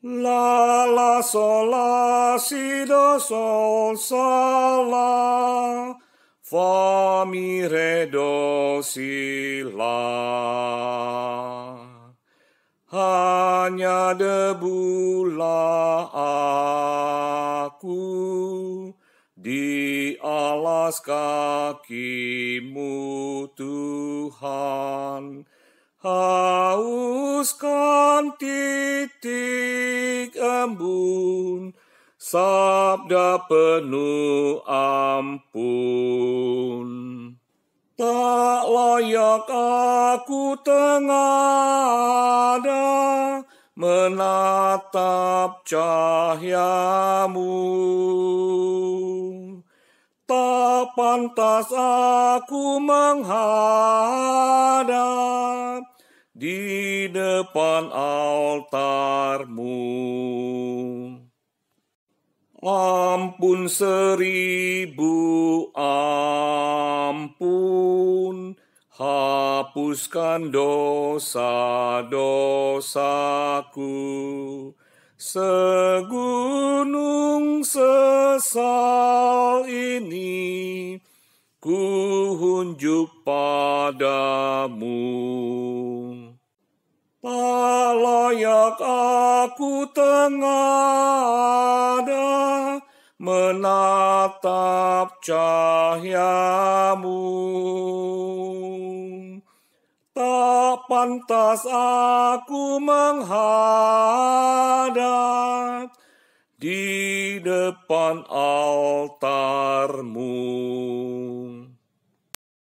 La la sol la si do sol sol la fa mi re do si la hanya debulah aku di alas kakimu Tuhan. Hanya hembuskan titik embun sabda penuh ampun. Tak layak aku tengada menatap cahayamu. Tak pantas aku menghadap di depan altarmu. Ampun seribu ampun, hapuskan dosa-dosaku. Segunung sesal ini, ku padamu. Tak layak aku tengada menatap cahyamu. Tak pantas aku menghadap di depan altarmu.